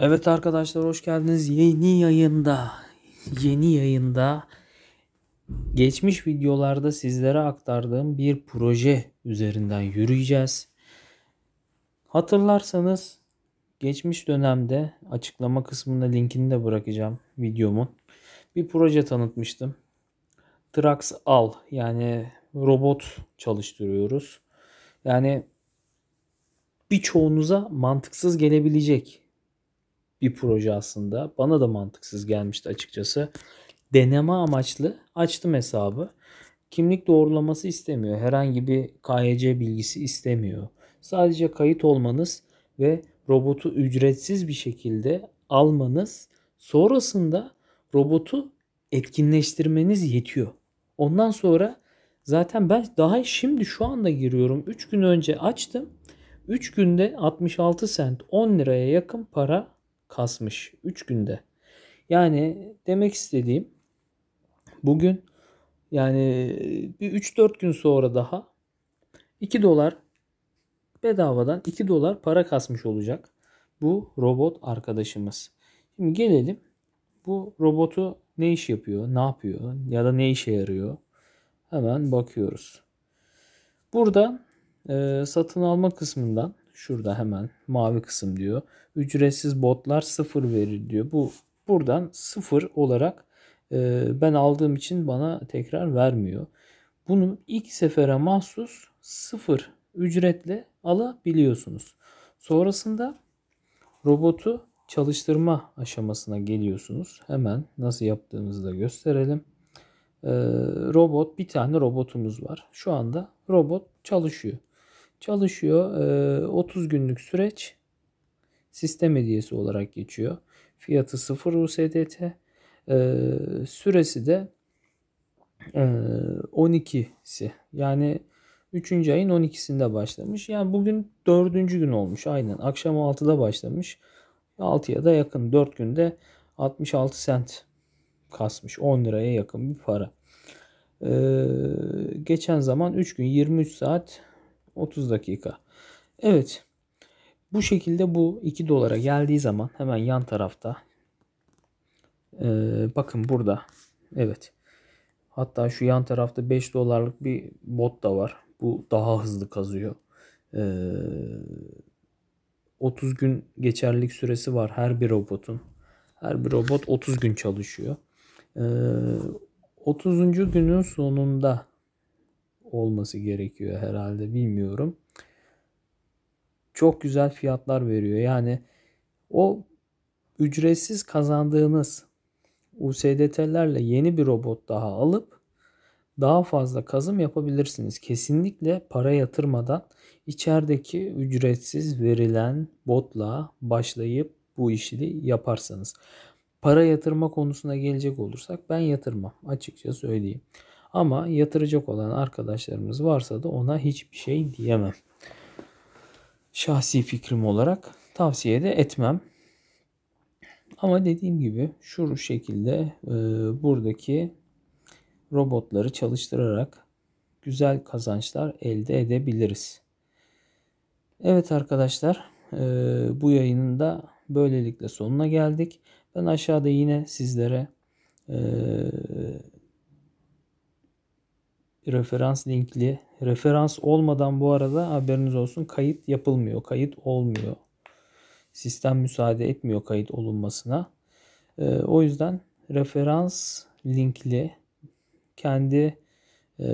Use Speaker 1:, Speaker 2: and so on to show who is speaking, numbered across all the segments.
Speaker 1: Evet arkadaşlar hoş geldiniz. Yeni yayında, yeni yayında geçmiş videolarda sizlere aktardığım bir proje üzerinden yürüyeceğiz. Hatırlarsanız geçmiş dönemde açıklama kısmında linkini de bırakacağım videomun. Bir proje tanıtmıştım. Trax al yani robot çalıştırıyoruz. Yani birçoğunuza mantıksız gelebilecek bir proje aslında. Bana da mantıksız gelmişti açıkçası. Deneme amaçlı açtım hesabı. Kimlik doğrulaması istemiyor. Herhangi bir KYC bilgisi istemiyor. Sadece kayıt olmanız ve robotu ücretsiz bir şekilde almanız sonrasında robotu etkinleştirmeniz yetiyor. Ondan sonra zaten ben daha şimdi şu anda giriyorum. 3 gün önce açtım. 3 günde 66 sent 10 liraya yakın para kasmış 3 günde. Yani demek istediğim bugün yani e, bir 3-4 gün sonra daha 2 dolar bedavadan 2 dolar para kasmış olacak bu robot arkadaşımız. Şimdi gelelim bu robotu ne iş yapıyor, ne yapıyor ya da ne işe yarıyor hemen bakıyoruz. Burada e, satın alma kısmından Şurada hemen mavi kısım diyor. Ücretsiz botlar sıfır verir diyor. Bu buradan sıfır olarak e, ben aldığım için bana tekrar vermiyor. Bunu ilk sefere mahsus sıfır ücretle alabiliyorsunuz. Sonrasında robotu çalıştırma aşamasına geliyorsunuz. Hemen nasıl yaptığımızı da gösterelim. Ee, robot bir tane robotumuz var. Şu anda robot çalışıyor. Çalışıyor. 30 ee, günlük süreç sistem hediyesi olarak geçiyor. Fiyatı 0 USDT. Ee, süresi de 12'si. E, yani 3. ayın 12'sinde başlamış. Yani bugün 4. gün olmuş aynen. Akşam 6'da başlamış. 6'ya da yakın 4 günde 66 sent kasmış. 10 liraya yakın bir para. Ee, geçen zaman 3 gün 23 saat 30 dakika. Evet. Bu şekilde bu 2 dolara geldiği zaman hemen yan tarafta ee, bakın burada evet hatta şu yan tarafta 5 dolarlık bir bot da var. Bu daha hızlı kazıyor. Ee, 30 gün geçerlilik süresi var her bir robotun. Her bir robot 30 gün çalışıyor. Ee, 30. günün sonunda olması gerekiyor herhalde bilmiyorum. Çok güzel fiyatlar veriyor. Yani o ücretsiz kazandığınız USDT'lerle yeni bir robot daha alıp daha fazla kazım yapabilirsiniz. Kesinlikle para yatırmadan içerideki ücretsiz verilen botla başlayıp bu işi yaparsanız. Para yatırma konusuna gelecek olursak ben yatırmam açıkça söyleyeyim. Ama yatıracak olan arkadaşlarımız varsa da ona hiçbir şey diyemem. Şahsi fikrim olarak tavsiye de etmem. Ama dediğim gibi şu şekilde e, buradaki robotları çalıştırarak güzel kazançlar elde edebiliriz. Evet arkadaşlar e, bu yayının da böylelikle sonuna geldik. Ben aşağıda yine sizlere e, referans linkli. Referans olmadan bu arada haberiniz olsun kayıt yapılmıyor. Kayıt olmuyor. Sistem müsaade etmiyor kayıt olunmasına. E, o yüzden referans linkli kendi e,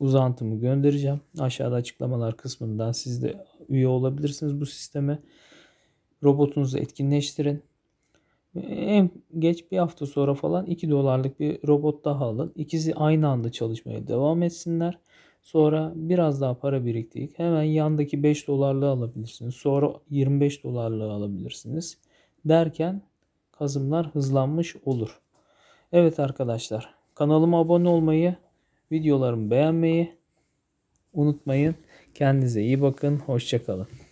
Speaker 1: uzantımı göndereceğim. Aşağıda açıklamalar kısmından siz de üye olabilirsiniz bu sisteme. Robotunuzu etkinleştirin. En geç bir hafta sonra falan 2 dolarlık bir robot daha alın. İkisi aynı anda çalışmaya devam etsinler. Sonra biraz daha para biriktirdik. Hemen yandaki 5 dolarlığı alabilirsiniz. Sonra 25 dolarlığı alabilirsiniz. Derken kazımlar hızlanmış olur. Evet arkadaşlar kanalıma abone olmayı, videolarımı beğenmeyi unutmayın. Kendinize iyi bakın. Hoşçakalın.